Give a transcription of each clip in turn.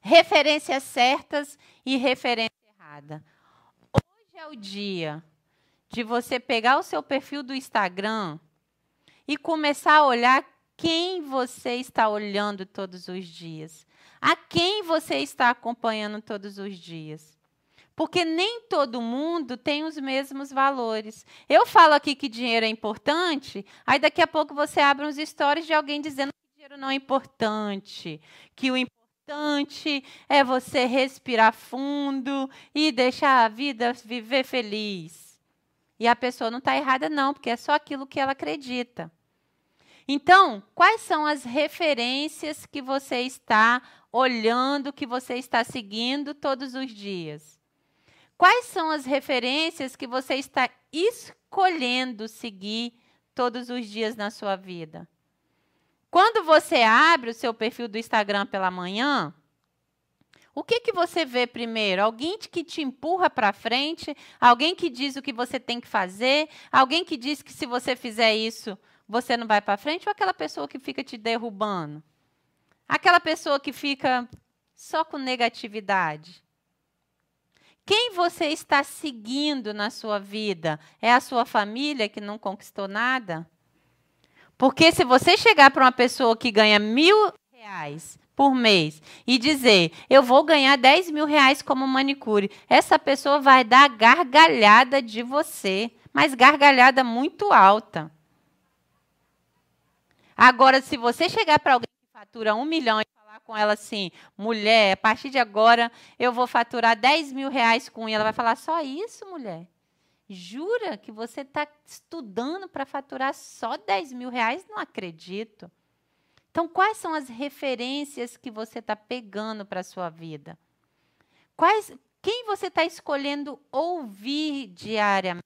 referências certas e referência errada. Hoje é o dia de você pegar o seu perfil do Instagram e começar a olhar quem você está olhando todos os dias, a quem você está acompanhando todos os dias. Porque nem todo mundo tem os mesmos valores. Eu falo aqui que dinheiro é importante, aí daqui a pouco você abre uns stories de alguém dizendo que dinheiro não é importante, que o importante importante é você respirar fundo e deixar a vida viver feliz. E a pessoa não está errada, não, porque é só aquilo que ela acredita. Então, quais são as referências que você está olhando, que você está seguindo todos os dias? Quais são as referências que você está escolhendo seguir todos os dias na sua vida? Quando você abre o seu perfil do Instagram pela manhã, o que, que você vê primeiro? Alguém que te empurra para frente? Alguém que diz o que você tem que fazer? Alguém que diz que se você fizer isso, você não vai para frente? Ou aquela pessoa que fica te derrubando? Aquela pessoa que fica só com negatividade? Quem você está seguindo na sua vida? É a sua família que não conquistou nada? Porque se você chegar para uma pessoa que ganha mil reais por mês e dizer eu vou ganhar 10 mil reais como manicure, essa pessoa vai dar gargalhada de você, mas gargalhada muito alta. Agora, se você chegar para alguém que fatura um milhão e falar com ela assim, mulher, a partir de agora eu vou faturar 10 mil reais com ela, ela vai falar só isso, mulher. Jura que você está estudando para faturar só 10 mil reais? Não acredito. Então, quais são as referências que você está pegando para a sua vida? Quais, quem você está escolhendo ouvir diariamente?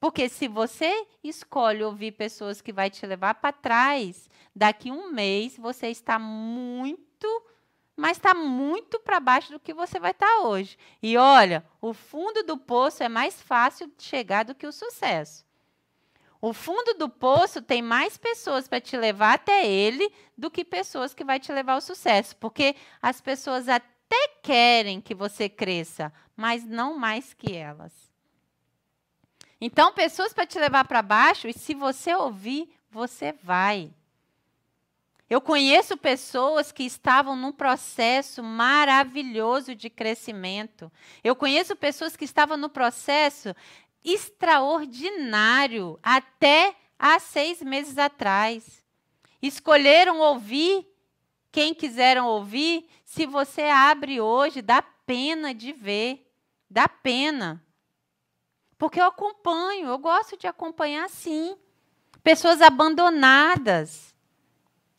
Porque se você escolhe ouvir pessoas que vai te levar para trás, daqui um mês você está muito mas está muito para baixo do que você vai estar tá hoje. E olha, o fundo do poço é mais fácil de chegar do que o sucesso. O fundo do poço tem mais pessoas para te levar até ele do que pessoas que vai te levar ao sucesso, porque as pessoas até querem que você cresça, mas não mais que elas. Então, pessoas para te levar para baixo e se você ouvir, você vai. Eu conheço pessoas que estavam num processo maravilhoso de crescimento. Eu conheço pessoas que estavam no processo extraordinário até há seis meses atrás. Escolheram ouvir quem quiseram ouvir. Se você abre hoje, dá pena de ver, dá pena. Porque eu acompanho, eu gosto de acompanhar sim. Pessoas abandonadas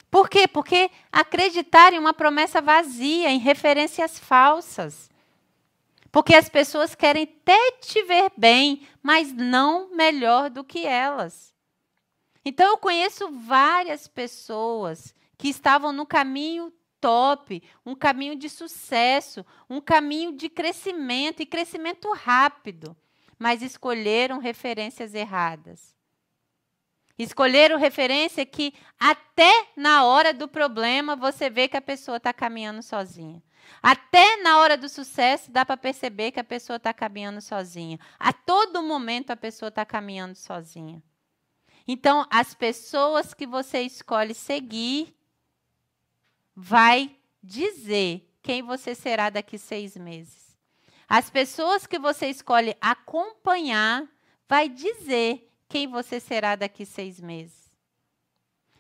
por quê? Porque acreditar em uma promessa vazia, em referências falsas. Porque as pessoas querem até te ver bem, mas não melhor do que elas. Então eu conheço várias pessoas que estavam no caminho top, um caminho de sucesso, um caminho de crescimento e crescimento rápido, mas escolheram referências erradas. Escolheram referência que até na hora do problema você vê que a pessoa está caminhando sozinha. Até na hora do sucesso dá para perceber que a pessoa está caminhando sozinha. A todo momento a pessoa está caminhando sozinha. Então, as pessoas que você escolhe seguir vai dizer quem você será daqui seis meses. As pessoas que você escolhe acompanhar vai dizer quem você será daqui seis meses.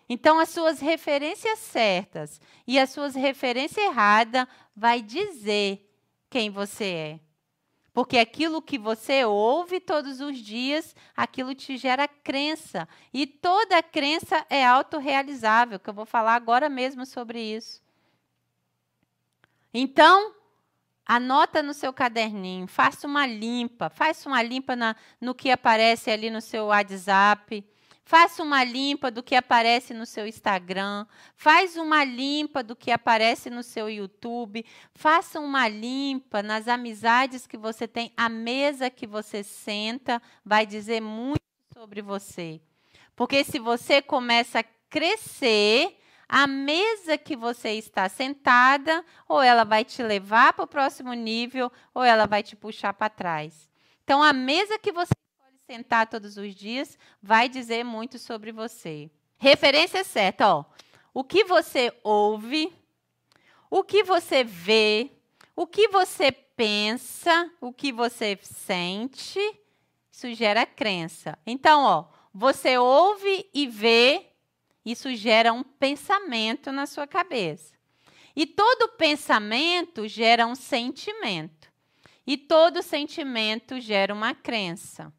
Então, as suas referências certas e as suas referências erradas vai dizer quem você é. Porque aquilo que você ouve todos os dias, aquilo te gera crença. E toda crença é autorrealizável, que eu vou falar agora mesmo sobre isso. Então, Anota no seu caderninho, faça uma limpa, faça uma limpa na, no que aparece ali no seu WhatsApp, faça uma limpa do que aparece no seu Instagram, faz uma limpa do que aparece no seu YouTube, faça uma limpa nas amizades que você tem, a mesa que você senta vai dizer muito sobre você. Porque se você começa a crescer, a mesa que você está sentada, ou ela vai te levar para o próximo nível, ou ela vai te puxar para trás. Então, a mesa que você pode sentar todos os dias vai dizer muito sobre você. Referência certa, ó. O que você ouve, o que você vê, o que você pensa, o que você sente, isso gera crença. Então, ó, você ouve e vê isso gera um pensamento na sua cabeça. E todo pensamento gera um sentimento. E todo sentimento gera uma crença.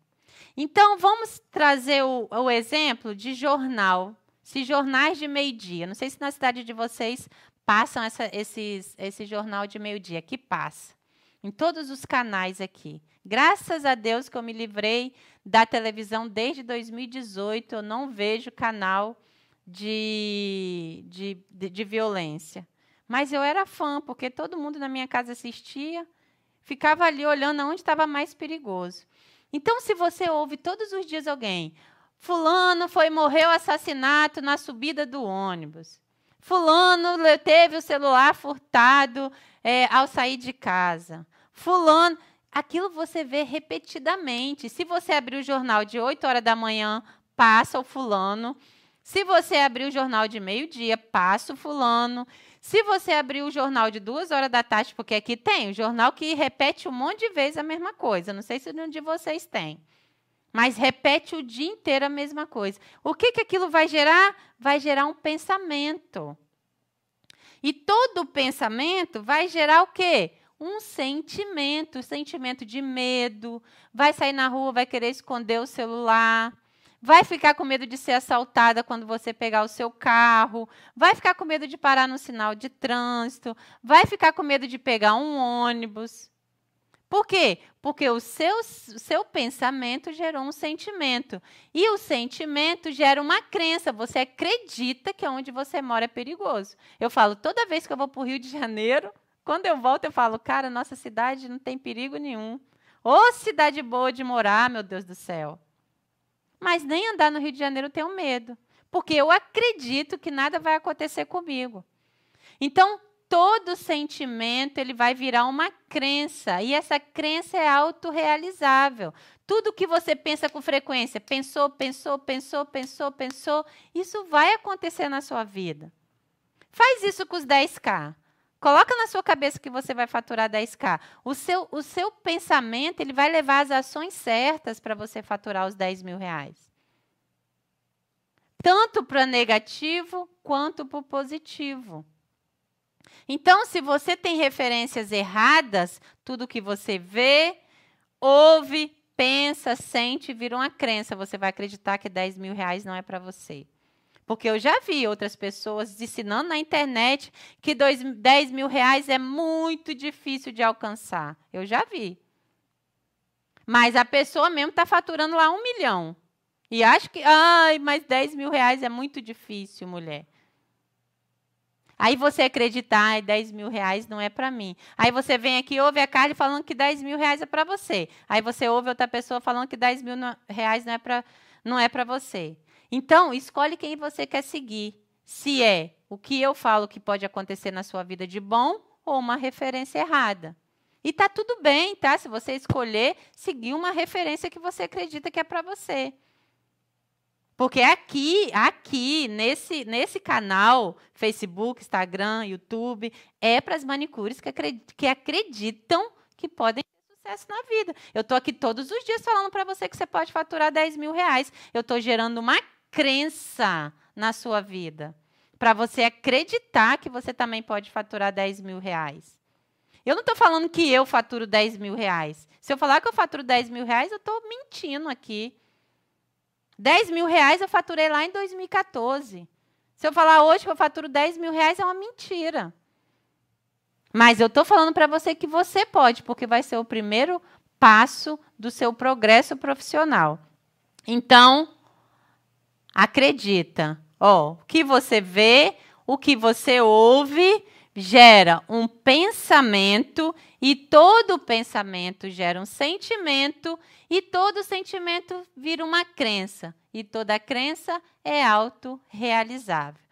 Então, vamos trazer o, o exemplo de jornal. Se jornais de meio-dia, não sei se na cidade de vocês passam essa, esses, esse jornal de meio-dia, que passa. Em todos os canais aqui. Graças a Deus que eu me livrei da televisão desde 2018, eu não vejo canal de, de, de, de violência. Mas eu era fã, porque todo mundo na minha casa assistia, ficava ali olhando onde estava mais perigoso. Então, se você ouve todos os dias alguém, fulano foi morreu assassinato na subida do ônibus, fulano teve o celular furtado é, ao sair de casa, fulano, aquilo você vê repetidamente. Se você abrir o jornal de 8 horas da manhã, passa o fulano se você abrir o jornal de meio-dia, passa o fulano. Se você abrir o jornal de duas horas da tarde, porque aqui tem o um jornal que repete um monte de vezes a mesma coisa. Não sei se nenhum de vocês tem. Mas repete o dia inteiro a mesma coisa. O que, que aquilo vai gerar? Vai gerar um pensamento. E todo pensamento vai gerar o quê? um sentimento, um sentimento de medo, vai sair na rua, vai querer esconder o celular, Vai ficar com medo de ser assaltada quando você pegar o seu carro, vai ficar com medo de parar no sinal de trânsito, vai ficar com medo de pegar um ônibus. Por quê? Porque o seu, seu pensamento gerou um sentimento. E o sentimento gera uma crença. Você acredita que onde você mora é perigoso. Eu falo, toda vez que eu vou para o Rio de Janeiro, quando eu volto, eu falo, cara, nossa cidade não tem perigo nenhum. Ô cidade boa de morar, meu Deus do céu mas nem andar no Rio de Janeiro tenho medo, porque eu acredito que nada vai acontecer comigo. Então, todo sentimento ele vai virar uma crença e essa crença é autorrealizável. Tudo que você pensa com frequência, pensou, pensou, pensou, pensou, pensou, isso vai acontecer na sua vida. Faz isso com os 10k. Coloca na sua cabeça que você vai faturar 10k. O seu, o seu pensamento ele vai levar as ações certas para você faturar os 10 mil reais. Tanto para negativo quanto para positivo. Então, se você tem referências erradas, tudo que você vê, ouve, pensa, sente, vira uma crença. Você vai acreditar que 10 mil reais não é para você. Porque eu já vi outras pessoas ensinando na internet que dois, 10 mil reais é muito difícil de alcançar. Eu já vi. Mas a pessoa mesmo está faturando lá um milhão. E acho que, ai, mas 10 mil reais é muito difícil, mulher. Aí você acreditar, ai, 10 mil reais não é para mim. Aí você vem aqui, ouve a Carla falando que 10 mil reais é para você. Aí você ouve outra pessoa falando que 10 mil é, reais não é para não é para você. Então, escolhe quem você quer seguir. Se é o que eu falo que pode acontecer na sua vida de bom ou uma referência errada. E tá tudo bem, tá? Se você escolher seguir uma referência que você acredita que é para você. Porque aqui, aqui, nesse, nesse canal, Facebook, Instagram, YouTube, é para as manicures que, acredit que acreditam que podem ter sucesso na vida. Eu estou aqui todos os dias falando para você que você pode faturar 10 mil reais. Eu estou gerando uma crença na sua vida. Para você acreditar que você também pode faturar 10 mil reais. Eu não estou falando que eu faturo 10 mil reais. Se eu falar que eu faturo 10 mil reais, eu estou mentindo aqui. 10 mil reais eu faturei lá em 2014. Se eu falar hoje que eu faturo 10 mil reais, é uma mentira. Mas eu estou falando para você que você pode, porque vai ser o primeiro passo do seu progresso profissional. Então, Acredita. Ó, o que você vê, o que você ouve gera um pensamento e todo pensamento gera um sentimento e todo sentimento vira uma crença e toda crença é autorrealizável.